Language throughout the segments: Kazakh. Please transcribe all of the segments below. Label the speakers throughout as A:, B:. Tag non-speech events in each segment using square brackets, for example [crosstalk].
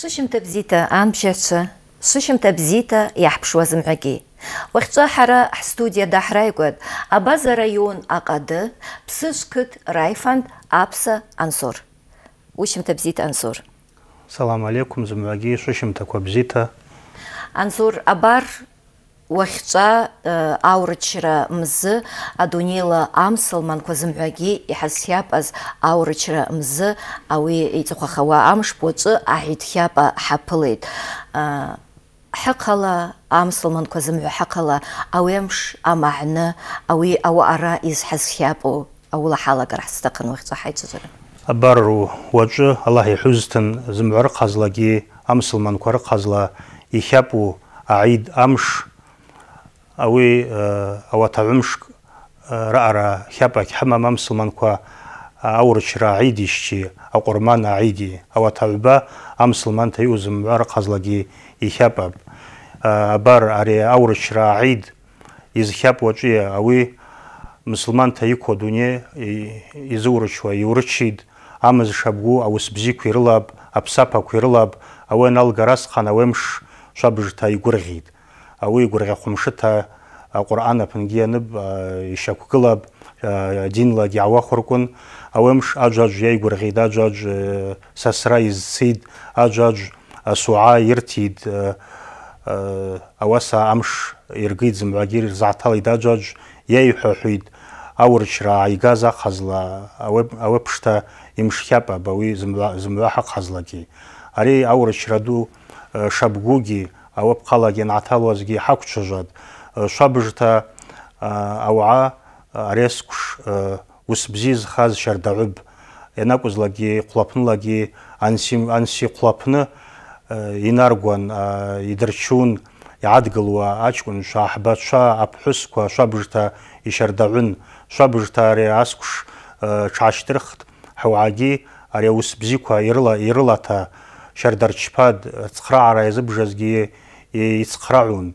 A: Сышьымҭа бзита, анбжьацәа, сышьымҭа бзита иаҳԥшуазымҳәагьы. Уахьҵәа ҳара ҳстудиа даҳраигоит Абаза район ақады Ԥсыш қыҭ Раифанд Аԥса Ансор. Ушьымҭа бзита Ансор.
B: Салам алейкум зымҩагьы шышьымҭақәа бзита.
A: Ансор, абар уахьчӏва э, аурычра мзы адунейла амсылманква зымгӏвагьи и аурычра мзы ауи йцӏыхъвахауа амш бочӏы ахӏитхапӏа хӏапылитӏ э, хӏыхъала амсылманква зымгӏва хӏыхъала ауи амш амагӏны ауи ауаъара йызхӏазхапӏу ауыла хӏалагара хӏстахъын уахьчӏва хӏайчӏвыжвара
B: абар уачӏвы аллахӏ йхӏвызтын зымгӏва рыхъазлагьи амсылманква рыхъазла йхапӏу аид амш ავი ავათავმშკ რაარა ხაპაკ ჰამამა მუსლმანქვა აურჩრა აიდიშჩი აყურმან აიდი ავათავბა ამ მუსლმანთა იუზმ არ ყაზლაგი იხაპა აბარ არე აურჩრა აიდ იზ ხაპოჭი ავი მუსლმანთა იქო დუნე იზ ურჩვა იურჩიდ ამაზ შაბგუ ავს ბზი ქირლაბ აფსაფა ქირლაბ ავენ ალგარას ხანავემშ შაბჟთა იგურღიდ уи гурга хумшита Қурана пингиеніп, еша күкіліп, динлі дяуа құркун. Ауымш аджадж яй гүргейді, аджадж э, сасыра езсейді, аджадж суа ертейді. Э, э, Ауаса амш ергейді зімбагер зағталайды, аджадж яй хөхуйді. Ауыр чыра айгаза қазла, ауы пішта емшхяпа бауи зімбаха қазла кей. Арей ауыр чырады шабгуги, ауыр чырады шабгуги, ауап қалаген аталозги хақчыжад э, шабыжта э, ауа арескуш э, усбзиз хаз шардауб енакузлаги құлапынлаги анси анси құлапны инаргуан идырчун иадгылуа ачкунша аҳбацәа аԥҳәысқәа шабыжта ишардаун шабыжта ари аскуш ҽаашьҭырхт ҳауаагьы ари аус бзиқәа ирыла ирылаҭа шардарчԥад цхраара йцхърагӏун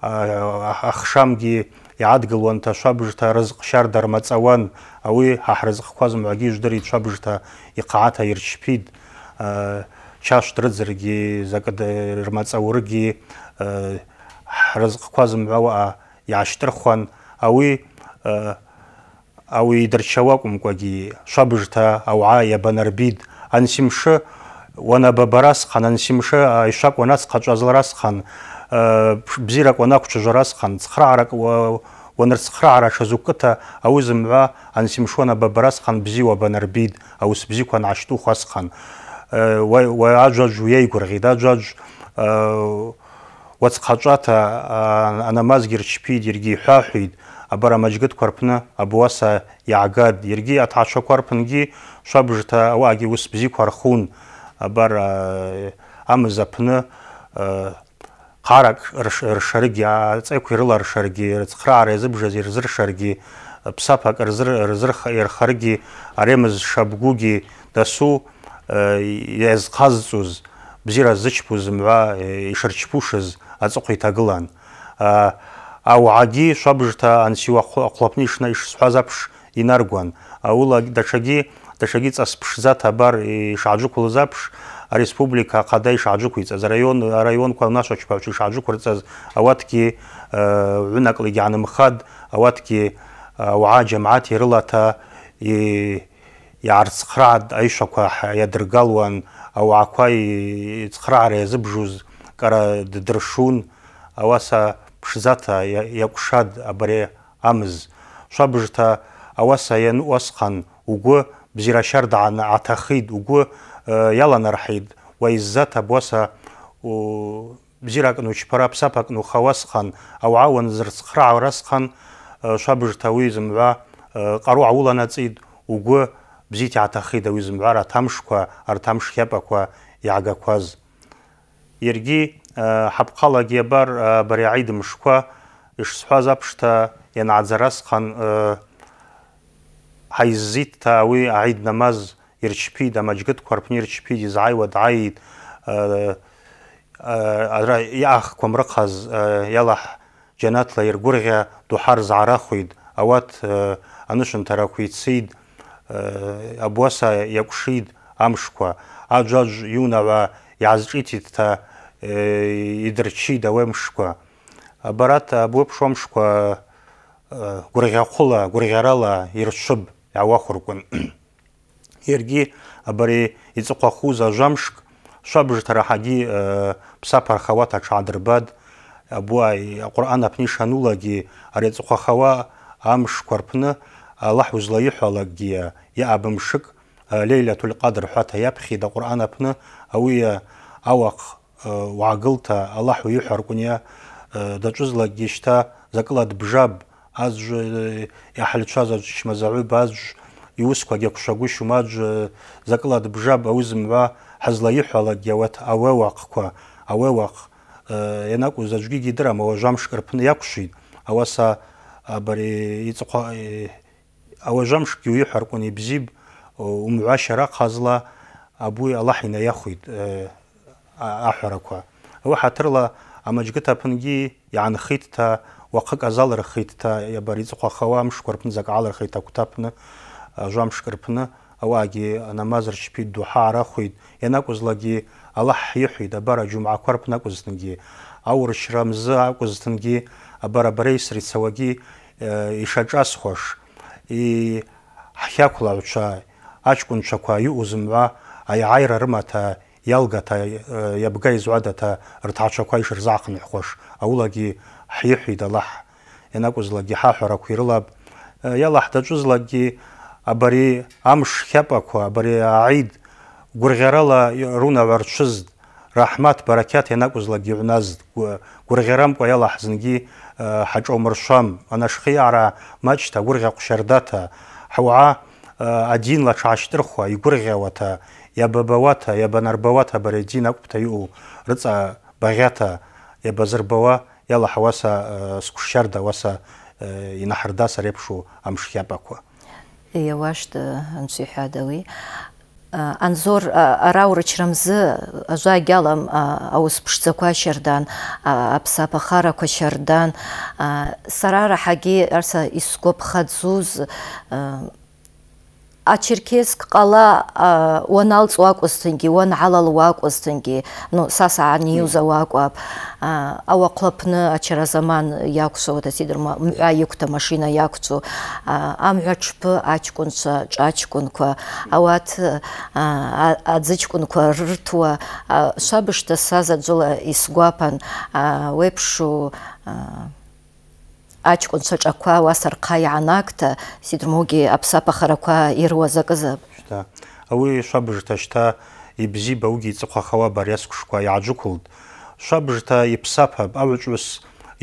B: ахшамгьи йгӏадгылуанта швабыжта рызкъ щарда рмацӏауан ауи хӏахӏрызкъкваз мгӏвагьи жвдыр швабыжта йхъагӏата йырчпитӏ чашв дрыдзыргьи закӏ рмацӏаурыгьи хӏрызкъкваз мгӏва уаъа йгӏащтӏырхуан ауи ауи йдырчауа акӏвымкӏвагьи швабыжта аугӏа йабанарбитӏ ансимшы уана бабарас хан аншимшы айшак уанас хачазларас хан бзирак уана кучажарас хан цхраарак уанарцхраараа шазуккыта ауи зымгӏва ансимшу ана бабарас хан бзиуа банарбид аус бзиква нгӏащтӏуху асхан уаджваджв уйайгвыргъитӏ аджваджв уацхъачӏвата анамазгьи рчпитӏ йаргьи йхӏвахӏвитӏ абар амаджьгытква рпны абуаса йгӏагатӏ йаргьи атгӏачваква рпынгьи швабыжта ауаъагьи уыс бзиква рхун абар э, амзапны ҟарак э, ршаргьы аҵеқәа ирыларшаргьы рыцхраара иазыбжаз ирзыршаргі ԥсаԥак э, ирхаргьы аремыз шабгугьы дасу иазхазҵоз бзиара ззычԥоз мҩа ишырчԥушаз аҵыхәа иҭагылан ауаагьы швабжта анси ахәлапны ишсҳәаз аԥш инаргуан аула даҽагьы даҽакгьы ҵасԥшӡа ҭабар ишааџықәлоз аԥш ареспублика ахада ишааџықәиҵаз араион араионқәа анашәачԥаҩцәа ишааџықәырҵаз ауаҭгьы ҩынакла э, игьаанымхад ауаҭгьы ауаа э, џьамааҭи рылаҭа иаарцхраад аишәақәа иадыргалуан ауаақәа ицхраара иазыбжуз кара ддыршун ауаса ԥшӡаҭа иакәшад абри амыз шәабжҭа ауаса ианыҟәасхан угәы бзира шардааны атахид угу э, яланарҳид э, ва иззат абуаса бзиракну чпара ԥсаԥакну хауасхан ауаа уанзырцхраауарасхан швабыжта ауи зымгӏва къару гӏауланацӏитӏ угвы бзит йгӏатахитӏ ауи зымгӏвара атамшква артамш хапӏаква йгӏагакваз йаргьи э, хӏапхъалагьи абар бари агӏид мшква йшсхӏваз апшта йангӏадзарасхан ҳаиззитҭа уи аид намаз ирчԥит амаҷгытқәа рԥны ирчԥит изааиуа дааит ара иаахқәам рыхаз иалаҳ џьанатла иргәырӷьа дуҳа рзаарахәит ауат анышынҭарақәа ицеит абуаса иакәшит амшқәа аӡәаӡә иунаҳәа иаазҿиҭитҭа идырчит ауемшқәа абарат абуеиԥш амшқәа гәырӷьахәыла гәырӷьарала ирцәыб иаауахәыркәын иаргьы [clears throat] абри иҵыхәахуз ажәамшк шәабжҭара ҳагьы ԥсаԥ э, архауа аҽаадырбад абуа аҟәырҟан аԥны ишанулагьы ари аҵыхәахауа амшқәа рпны аллаҳ узлаиҳәалакгьы э, э, тул қадыр қадр япхи иаԥхьеит құр'ан аԥны ауи ауақ уаагылта аллаҳ уиҳәаркәын иа даҿызлакгьы шьҭа бжаб дбжаб аз яхал чазаж шмазаву баз юсква гекшагу шумаж заклад бжаба узмва хазлайхала гяват аве вакква аве вак енаку зажги гидра мо жам шкрпн якшид аваса абари ицква аве жам шки уйхаркуни бзиб умуашара хазла абуй аллахина яхуд ахраква ва хатрла тапынги амаҷгы ҭаԥынгьы иаанхиҭҭа уахъык азалырхиҭҭа иабариҵыхәа ахауа амшқәа рпны закә аалырхит акәҭаԥны ажәамшк рпны ауаагьы анамаз рчпит дуҳа арахәит ианакәызлагьы аллаҳ иҳәит абар аџьумаақәа рпны акәызҭынгьы ауршьра мзы акәызҭынгьы абар абреисра э, и ишаҿасхәаш ҳхьақәлаҩцәа аҷкәынцәақәа иҟоу зымҩа аиааира рымаҭа ялгата э, ябга изуадата ртачаква иш рзахни хош аулаги хихи далах енакузлаги хахара квирлаб э, ялахта чузлаги абари амш хяпаква абари аид гургерала руна варчуз рахмат баракат енакузлаги уназ гургерам ква ялахзнги э, хачомршам анашхиара мачта гургакушардата хуа один лачаштырхуа и гургевата иабабауаҭа, иабанарбауаҭа абара идин акәпта иҟоу рыҵа багъьата иабазырбауа иалаҳауаса э, сқәшьарда э, ауаса инаҳардаса реиԥшу амшхьатәақәа
A: иауашт анцәа иҳәада уи э, анзор ара урычрамзы ажва агьалам аус ԥшӡақәа шьардан аԥсап ахарақәа шьардан сара раҳагьы арса исгәаԥха дзуз ачеркес кала уанал цуакустинги уан халал вакустинги ну саса ньюза вакуап ава клапны ачара заман якусо вот эти дурма а юкта машина якцу ам ячп ачкунса чачкунква ават адзычкунква ртуа сабышта сазаджула исгуапан вепшу аҷкәынцәа ҿақәа уа сарха иаанагта сидрмугьы аԥсаԥахарақәа ируаз акызып
B: шьҭа ауи швабыжта шьҭа ибзиба уигьы иҵыхәахауа ари асқәшқәа иааџықәылт швабыжта иԥсаԥап аҩаҿҩыс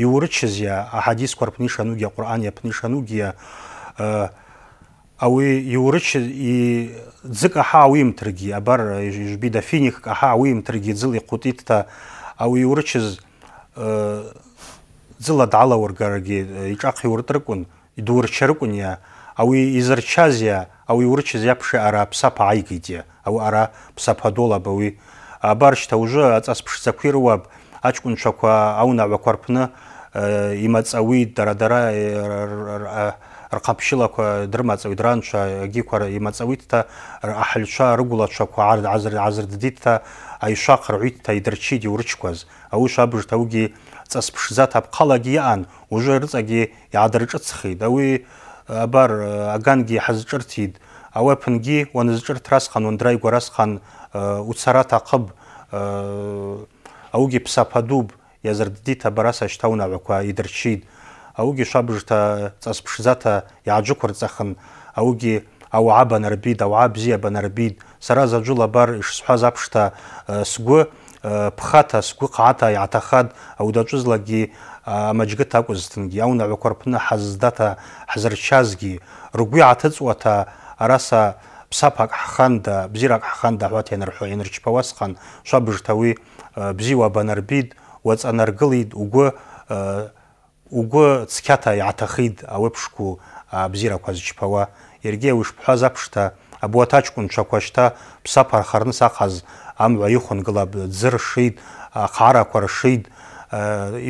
B: иурычызиа аҳадисқәа рпны ишанугьы аҟәырҟан иапны ишанугьы э, ауи иурычыз ӡык аҳа ауимҭыргьы абар ижбида э, финикк аҳа ауимҭыргьы ӡыла ихәытитта ауи иурычыз э, зла дала ургарги ичахи уртрыкун идур шеркуня ауи изрчазия ауи урчиз япши ара псапа айгиди ау ара псапа дола бауи абаршта уже ацас пшца квируа ачкун чаква ауна вакварпна имацауи дарадара рқапшилақа дрмацэви дранша гиқвар имацэвитта ахлша регулатшақа ард азр азрдитта айшақр уитта идрчиди урчқаз аушабжтауги цэспшзат апқалаги ан уже рцэги ядрчцхи дави абар аганги хазчртид авапнги ванзчртрас хан он драй горас хан уцарата қб ауги псападуб язрдитта барас аштаунаваква идрчид ауги шабжта цӏасԥшӡата иааджықәырҵахын аугьы ауаа банарбит ауаа бзиа банарбид сара заджула бар ишсҳәаз апшта э, сгу э, пхата сгу ҟаата ятахад аудаҿызлагьы э, амаджга акәызҭынгьы ауна вакорпна хаздата хазарчазги ргәы иааҭыҵуата араса псапак ханда бзирак ҳханда аҳәата ианырчпауа сҟан швабжта бзиуа банарбид вацанаргылид угу угәы цқьата иааҭахеит ауеԥшқәоу абзиарақәа зчԥауа иаргьы уишбҳәаз аԥшҭа абуаҭ аҷкәынцәақәа шьҭа ԥсаԥара харныс ахаз амҩа ихәынгылап ӡы ршеит ахарақәа ршеит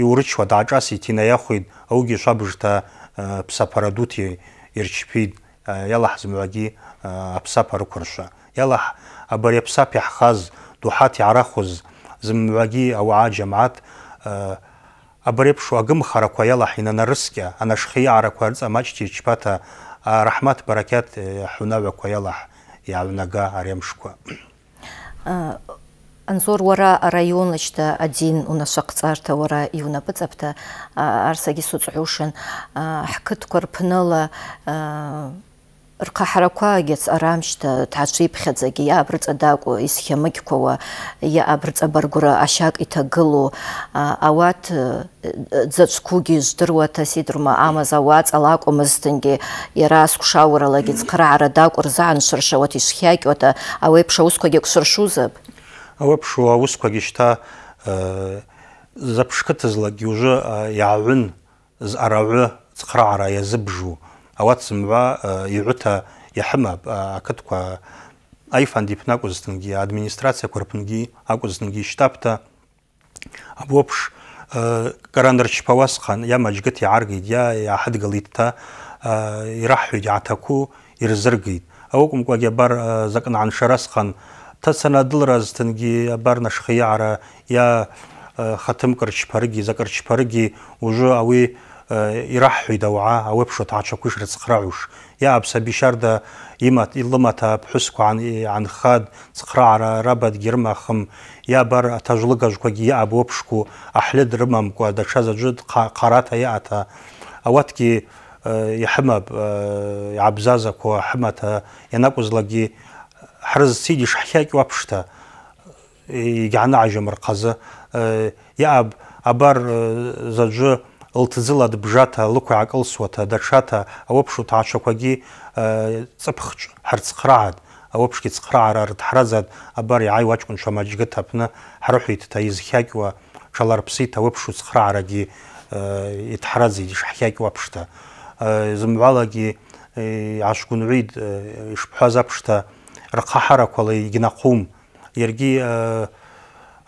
B: иурычуа дааҿасит инаиахәит аугьы шәабжҭа ԥсаԥара дуҭи ирчԥеит иалаҳ зымҩагьы аԥсаԥ рықәыршәа иалаҳ абари аԥсаԥ иаҳхаз дуҳаҭ иаарахоз зымҩагьы ауаа џьамаат абареиԥш агымхарақәа иалаҳ инанарыскьа анашхиаарақәа арҵамаҷҷа мачти чпата рахмат ҳунаҩақәа иалаҳ иааҩнага ари амшқәа
A: анзор уара араионлашьта адин унашәаҟҵарҭа уара иунапыҵапҭа арсаги суҵҳәушан ҳқыҭқәа корпнала рхъахӏараква гьацӏарамщта тгӏачвипхьадзагьи йаъа брыцӏадакӏва йсхемыкьквауа, йаъа брыцӏабаргвра ащакӏ ауат э, э, дзачвквугьи жвдыруата ситӏрума амаз ауацӏа лакӏвамызтынгьи йара сквшауралагьи цхърагӏара дакӏв рзыгӏаншвыршауата йшвхакӏьуата ауайпш ауысквагьи акӏвшвыршузапӏ
B: ауайпш ауысквагьи щта э, запшкытызлагьи уже йгӏагӏвын зъарагӏвы цхърагӏара ауат зымгӏва йгӏвыта йхӏымапӏ акытква айфа андипны акӏвызтынгьи администрацияква рпынгьи акӏвызтынгьи йщтапӏта абопш кӏаранырчпауа схъан йама Ау йгӏаргитӏ йа йгӏахӏыдгылитӏта йрахӏхӏвитӏ йгӏатаку йырзыргитӏ ауакӏвымкӏвагьи абар закӏ нгӏаншара схъан ауи ირაჰი დაუა აუფშო თაჩაკუშ რცხრაუშ я абсабишарда имат илмата бхускван ан хад цхраара рабат гермахм я бар атажлыга жука ги абопшку ахлед рмам ква да шазаджуд қарата я ата аватки яхмаб абзаза ко ахмата янакузлаги хрз сиди шахяки вапшта и гана ажмар қаза я аб абар заджу ლთძლად ბჟათა ლქვე აკლსვათა და ჩათა აუფშუ თაშაქვაგი წფხჭ ჰარცხრაად აუფშკი ცხრაარარ თრაზად აბარი აივაჭკუნ შამაჯიგეთაფნა ჰარუჰით თა იზხიაკვა ჩალარფსი თა აუფშუ ცხრაარაგი ითრაზი შაჰიაკვაფშთა ზმვალაგი აშკუნუიდ შფაზაფშთა რყაჰარაკვალი იგნაყუმ ერგი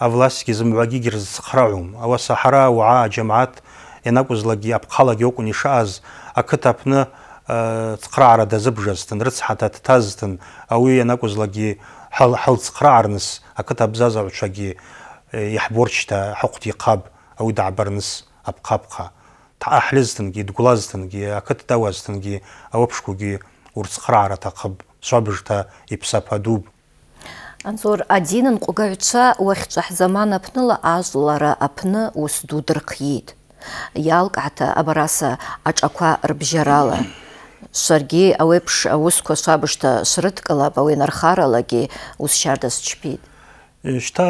B: ავლასკი ზმვაგი გირზ ცხრაუმ ავა საჰარა ვა ჯამაათ ианакәызлакгьы апхалагьы окәын ишааз ақыҭа аԥны э, цхраара дазыбжазтын рыцҳата дҭазтын ауи ианакәызлакгьы ҳалцхраарныс ақыҭа абзазаҩцәагьы иаҳборчта э, ҳахәт иҟаб ауи даабарныс апҟапҟа ҳлызтынгьы дгәлазтынгьы ақыҭ дауазтынгьы ауаԥшқәагьы урцхраара ҭахыб цәабжта дуб
A: Анзор, адинын Кугавича уахьҿаҳ заман аԥныла ажлара аԥны ус ду дырхиеит иаалкәата абараса аҿақәа рыбжьарала шаргьы ауеиԥш аусқәа шабышҭа шрыдкылап ауи нархаралагьы ус шьарда счпит
B: э, шьҭа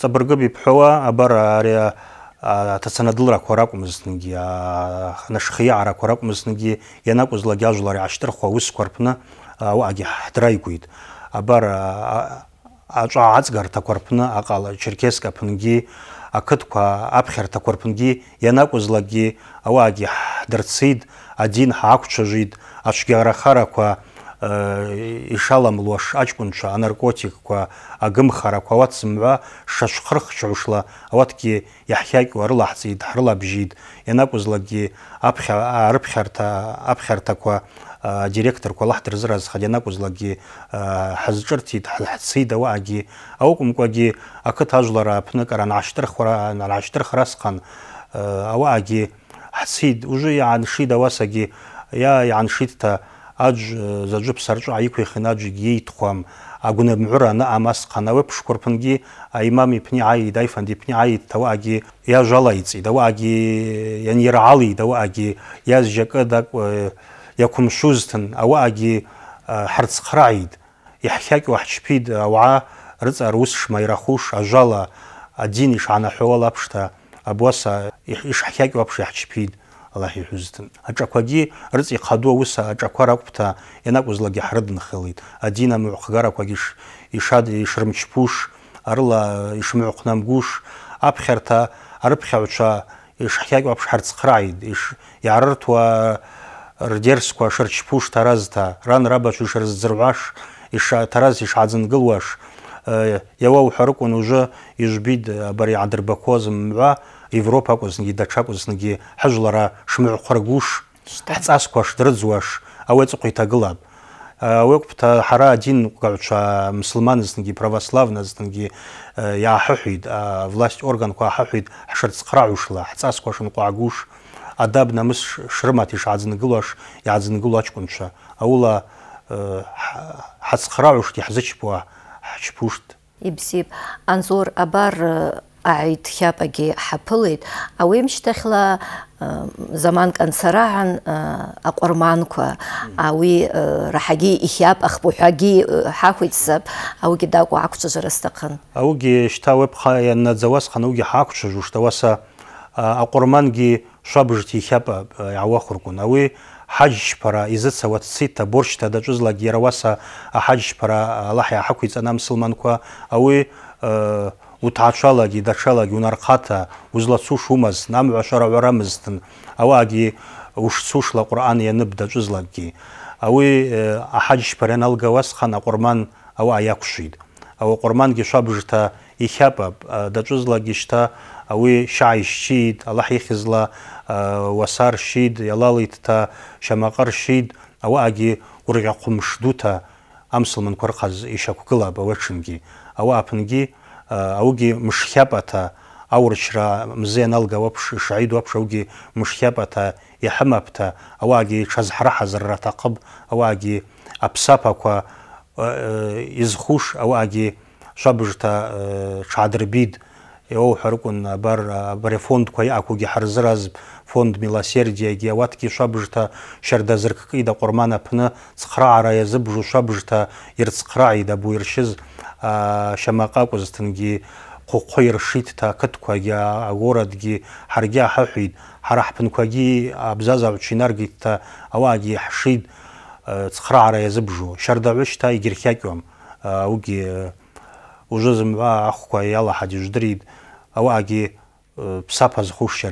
B: ҵабыргып ибҳәауа абар ари аҭацанадылрақәа ракәмызҭынгьы анышхиаарақәа ракәмызҭынгьы ианакәызлак ажәлар иаашьҭырхуа аусқәа рпны ауаагьы ҳдрааигәеит абар аҿаа аҵгарҭақәа рпны аҟала черкесск аԥынгьы апхерта аԥхьарҭақәа яна ианакәызлакгьы ауаагьы ҳдырцеит адин ҳаақәцәажәит ацәгьарахарақәа ишаламлуа э, аҷкәынцәа анаркотикқәа агымхарақәа ауат зымгӏва шацәхырхчагӏушла ауатгьи иаҳкьакьуа рылаҳҵит ҳрылабжьит ианакәызлакгьи аԥхьа апхерта аԥхьарҭақәа Э, директор колахтер зыраз хадянак узлаги э, хазҿырҭит ҳцеит ауаагьы аукәымкәагьы ақыҭ ажәлара аԥныкара анашьҭырхра анашьҭырхра э, ау аги хасид уже я адж иааншит ауасагьы иа иааншитта аџ заҿы ԥсарҿы ааиқәихын аџгьы иеитхуам агәнамҳәыра анаҟам асҟан ауеԥшқәа рԥынгьы аимам иԥни ааит аифанд иԥни ааит ауаагьы иажәалаиҵит ауаагьы ианиралит ауаагьы иазжьакы дак يكم شوزتن او اجي حرص خرايد يحكاك وحشبيد او رزق روس شما يرخوش اجالا ادين يش انا حوال ابشتا ابوسا يش حكاك وابش يحشبيد الله يحوزتن اجاكو اجي رزق يقادو وسا اجاكو راكبتا يناك وزلقي حرد نخليد ادين امو اخغاراك اجيش يشاد يشرمشبوش ارلا يشمعو قنامقوش ابخرتا ارب خاوتشا يش حكاك وابش حرص خرايد يش يعررت و рдерсқәа шырчԥуш таразҭа ран рабацәа ишырзӡырҳәаш тараз ишҳаӡынгылуаш иауа э, уҳәарыкәын ужвы ижбид абари э, игӏадырбаквоз мгӏва европа акӏвызнгьи датша акӏвызнгьи хӏыжвлара шмыгӏвхъыргуш хӏцӏасква ауэ ауи ацӏыхъва йтагылапӏ э, ауи акӏвпӏта хӏара адингагӏвчва мусульманызтынгьи я йгӏахӏыхӏвитӏ власть орган органква гӏахӏыхӏвитӏ хӏшырцхърагӏушла хӏцӏасква шынкъвагӏгуш адаб намыс шрымаҭ ишааӡынгылоаш иааӡынгыло аҷкәынцәа аула ҳацхраҩышт иаҳзычԥуа хачпушт
A: ибсиб анзор абар аҩт хьапагьы ҳаԥылеит ауи штахла заманк ансараан аҟәарманқәа ауи раҳагьы ихьап ахбуҳәагьы ҳахәицсап ауигьы дакәу ақәцәажәара даку
B: ауигьы шьҭа уеиԥха ианнаӡауа сҟан ауигьы ҳақәцәажәушт ауаса аҟәармангьы швабыжт ихьапа иаауахуркун ауи ҳаџьшьԥара изыцауа дцеит аборшьҭа даҿызлагьы иара уаса аҳаџьшьԥара аллаҳ иааҳақәиҵан амсылманқәа ауи уҭаацәалагьы э, даҽалагьы унархата узлацу шумазтын амҩа шараҳәарамызтын ауаагьы ушцушла ҟәраан ианып даҿызлагьгьы ауи аҳаџьшьԥара ианалгауасхан аҟәырман ауаа иақәшәит ги аҟәырмангьы швабыжта ихьапап э, даҿызлагьы шьҭа اوي شعي شيد الله يخزلا وسار شيد يلالي تتا شماقر شيد او اجي ورقع قمشدوتا امسل من قرقز ايشا كوكلا بوتشنجي او ابنجي اوجي مشخبتا аурчра мзен алгавапш шаидвапш ауги мышхьапата иҳымапта ауаги ҽазҳрыҳазрратахъыб ауаги апсапаква изхуш ауаги швабыжта тшгӏадырбид иоу ҳәарыкәын абар абар афондқәа иҟақәугьы ҳарзыраз фонд милосердиагьы ауатгьы шәабжҭа шьарда зырккит аҟәырман да цхраара иазыбжу шәабжҭа ирцхрааит абу иршьыз шьамаҟакәызҭынгьы хәыхәы иршитҭа ақыҭқәагьы агородгьы ҳаргьы аҳаҳәит ҳара ҳԥынқәагьы абзазаҩцәа инаргеитҭа ауаагьы иаҳшит э, цхраара иазыбжу шьардаҩы шьҭа егьырхьакьуам уигьы э, ужызымҳәа ахәқәа иалаҳад иждырит ауаагьы э, сафа зхуш а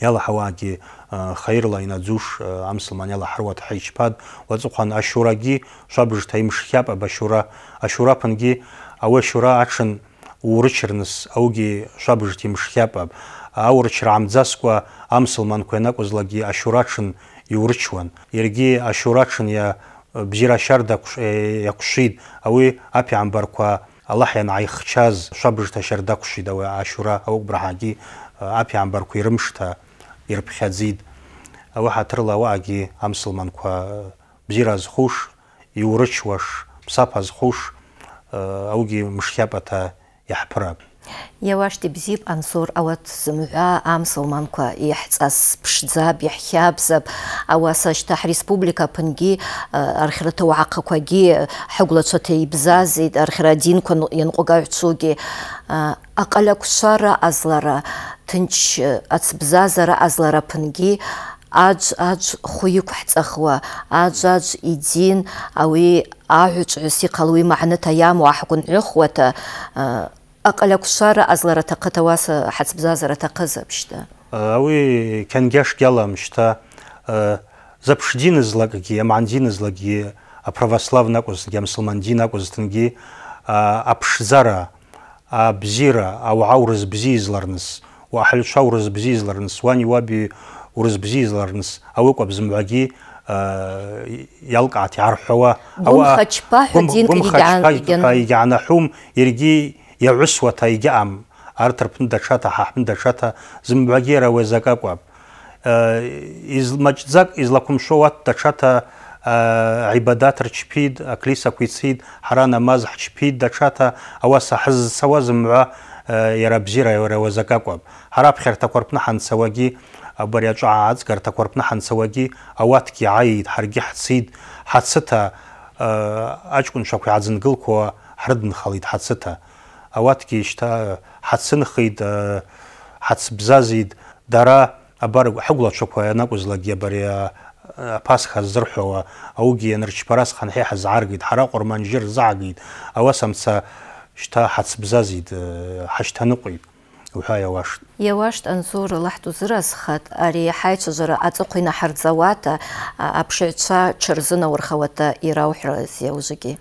B: иалаҳауаагьы э, хаирла йнадзуш э, амсылман йалаҳаруата хӏайчпатӏ уацӏыхъван ащурагьи швабыжта йымшхьапӏ абащура ащурапынгьи ауи ащура атшын уурычырныс аугьи швабыжта йымшхьапӏ аурычргӏамдзаскӏва амсылманква йанакӏвызлагьи ащуратшын йурычуан йаргьи ащуратшын бзира щарда йакӏвшвитӏ ауи апигӏамбарква الله ианааихчаз шабжта шьардақәшит ауи ашура ауи браҳагьы аԥиаамбарқәа ирымшҭа ирԥхьаӡит ауи ҳаҭырла ауаъагьи амсылманқәа бзиара зхуш иурычуаш ԥсаԥ азхуш аугьы мышхьапата иаҳԥырап
A: Иауашти бзип ансор ауат зымгӏва амсылманква йхӏцӏаспшдзапӏ, йхӏхабзапӏ, ауаса республика пынги апынгьи архьрата уагӏахъаквагьи хӏыгвлачвата йбзазитӏ, архьра динква йанкъвагагӏвчвугьи. Акъалаквшвара азлара, тынч ацбзазара азлара пынги аджв аджв хуи йыквхӏцӏахуа аджв аджв йдин ауи агӏвычӏвгӏвыс йхъалуи магӏныта йаму гӏахӏгвынгӏвыхуата акъалаквшвара азлара тахъатауаса хӏацбзазара тахъызапщта
B: ауи кьангьаш гьалам щта запшдинызлакӏгьи амгӏандинызлакӏгьи аправославн акӏвызтынгьи амусылмандин акӏвызтынгьи апшдзара абзира ау ауагӏа урызбзийызларныс уахӏыльчва урызбзийызларныс уани уаби урызбзийызларныс ауыкӏва бзымгӏвагьи йалкӏгӏата йгӏархӏвауа гвымха
A: чпахӏва динкӏ
B: йгьгӏанахӏвум йаргьи يعسوة يجام أرتربن دشتا ححبن دشتا زمباجيرا وزاقاقواب آه، إز مجزاق إز لكم شوات دشتا آه، عبادات رشبيد أكليسا كويتسيد حرانا مازح شبيد دشتا أواسا حز سوا زمبا آه، يرا بزيرا يرا وزاقاقواب حراب خير تقربنا حن سواجي أبر يجعى عزقر تقربنا حن سواجي أواتكي عايد حرقي حتسيد حتستا أجكن شاكوي عزنقلكو حردن خليد حتستا ავატკი შთა ჰაცნხიდ ჰაცბზაზიდ დარა აბარ ჰუგლა ჩოქვა ნაკუზლა გიაბარია ფასხა ზრჰოა აუგი ენერჩფარას ხან ჰე ჰაზარგიდ ჰარა ყორმანჯირ ზაგიდ ავასამცა შთა ჰაცბზაზიდ ჰაშთანუყი უჰა ევაშ
A: ევაშ ანზურ ლაჰტუ ზრას ხატ არი ჰაიჩ ზურ აწყინა ჰარძავატა აფშეცა ჩერზნა ურხავატა ირაუჰრა ზიაუზიგი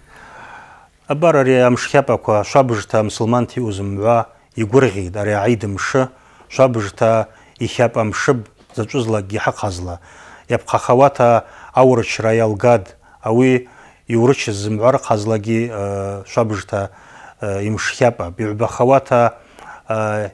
B: абар ари амшхьапақәа шабжҭа амсылманти узымҩа игәырӷьеит ари аид мшы зачузла ихьап амшыб Яб ҳаҟазла иаԥхахауата райал гад, ауи иурычыз зымгӏвархъазлагьи э, швабыжта э, йымшхьапӏапӏ йгӏвбахауата э,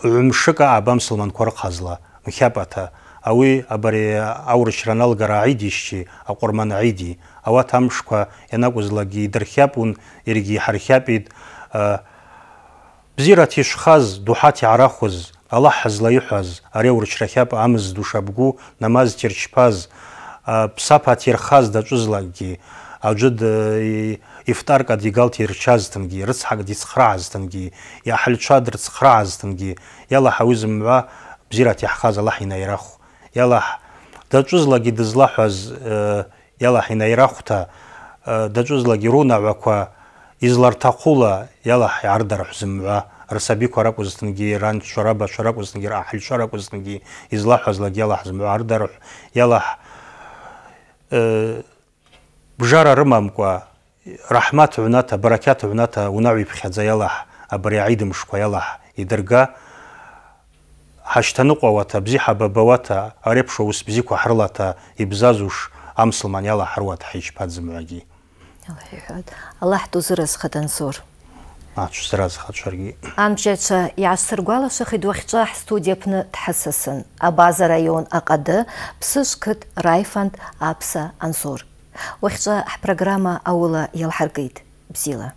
B: гӏвымшыкӏа аба мсылманква рхъазла мхьапӏата ауи абари аурычра аналгара гӏидищи акъвырман гӏиди ауат амшқәа ианакәызлагьы идырхьапун иаргьы иҳархьапит э, бзиарата ишхаз дуҳаҭ иаарахәыз аллаҳ ҳазлаиҳәаз ари аурчрахьап амыз ду шабгу намаз ҭирчԥаз ԥсаԥ э, аҭирхаз даҿызлакгьы аӡәы э, ифтарк адигал ҭирчазҭынгьы рыцҳак дицхраазҭынгьы иаҳлцәа дырцхраазҭынгьы иалаҳ ауи зымгӏва бзиарата иаҳхаз аллаҳ инаираху иалаҳ даҿызлагьы дызлаҳәаз иала хӏина йрахвта э, дачӏвызлакӏгьи рунагӏваква изларҭахъула ардар хӏйардара расаби рсабиква ракӏвызтынгьи ран швараба шваракӏвызтынгьи рахӏыльшва ракӏвызтынгьи излахӏвазлакӏгьи йала хӏзымгӏва ардарахӏв йала э, бжара рымамкӏва рахӏмат гӏвната баракят гӏвната унагӏва йпхьадза йалахӏ абари агӏидымшква йалахӏ йдырга хӏащтаныкъвауата бзи хӏабабауата ус уыс бзиква хӏрылата йбзазуш амсылман яла ҳаруат ҳичпад Аллах,
A: аллаҳ иҳәод аллаҳ ду зыразхад ансур
B: ацә зразхад шаргьы
A: амҷацәа иаасыргәалашәахит уахьҿа ҳстудиа аԥны дҳасысын абаза раион аҟады ԥсыш қыҭ раифанд аԥса ансур уахьҿа программа аула иалҳаргеит бзиала